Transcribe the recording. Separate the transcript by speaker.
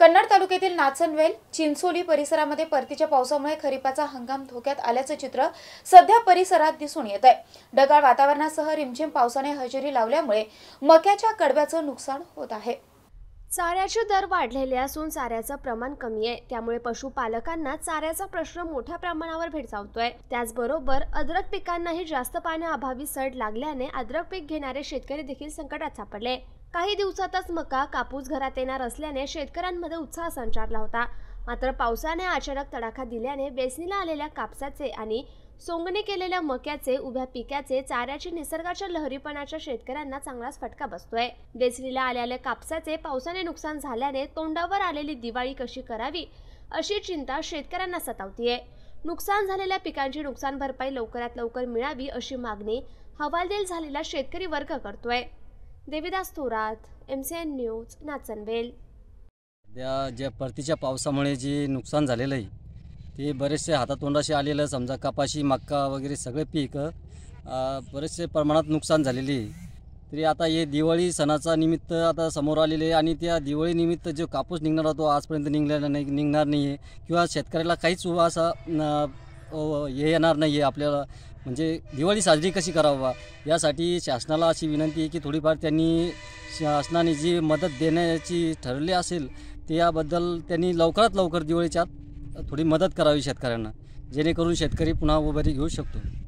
Speaker 1: कन्नड तालुक्यातील नाचनवेल चिंचोली परिसरामध्ये परतीच्या पावसामुळे खरीपाचा हंगाम धोक्यात आल्याचं चित्र सध्या परिसरात दिसून येत आहे ढगाळ वातावरणासह रिमझिम पावसाने हजेरी लावल्यामुळे मक्याच्या कडव्याचं नुकसान होत आहे चाऱ्याचे दर
Speaker 2: वाढलेले असून चाऱ्याचं प्रमाण कमी आहे त्यामुळे पशुपालकांना चाऱ्याचा प्रश्न मोठ्या प्रमाणावर भेडसावतोय त्याचबरोबर अद्रक पिकांनाही जास्त पाण्याअभावी सड लागल्याने अद्रक पीक घेणारे शेतकरी देखील संकटात सापडले काही दिवसातच मका कापूस घरात येणार असल्याने शेतकऱ्यांमध्ये उत्साह संचारला होता मात्र पावसाने अचानक तडाखा दिल्याने बेसनीला आलेल्या कापसाचे आणि सोंगणे केलेल्या मक्याचे उभ्या पिकाचे चाऱ्याची निसर्गाच्या लहरीपणाच्या शेतकऱ्यांना चांगलाच फटका बसतोय बेसनीला आलेल्या कापसाचे पावसाने नुकसान झाल्याने तोंडावर आलेली दिवाळी कशी करावी अशी चिंता शेतकऱ्यांना सतावतीये नुकसान झालेल्या पिकांची नुकसान भरपाई लवकरात लवकर मिळावी अशी मागणी हवालदिल झालेला शेतकरी वर्ग करतोय Devidas Thorat M C N news Nachanvel
Speaker 3: सध्या ज्या परतीच्या पावसामुळे जे नुकसान झालेलं आहे ते बरेचसे हातातोंडाशी आलेलं समजा कपाशी मक्का वगैरे सगळे पीक बरेचसे प्रमाणात नुकसान झालेले आहे तरी आता हे दिवाळी सणाचा निमित्त आता समोर आलेले आहे आणि त्या दिवाळीनिमित्त जो कापूस निघणार होतो आजपर्यंत निघलेला नाही निघणार नाही आहे किंवा शेतकऱ्याला काहीच असा हे येणार नाही आहे आपल्याला म्हणजे दिवाळी साजरी कशी करावा यासाठी शासनाला अशी विनंती आहे की थोडीफार त्यांनी शासनाने जी मदत देण्याची ठरली असेल त्याबद्दल त्यांनी लवकरात लवकर दिवाळीच्या थोडी मदत करावी शेतकऱ्यांना जेणेकरून शेतकरी पुन्हा उभारी घेऊ शकतो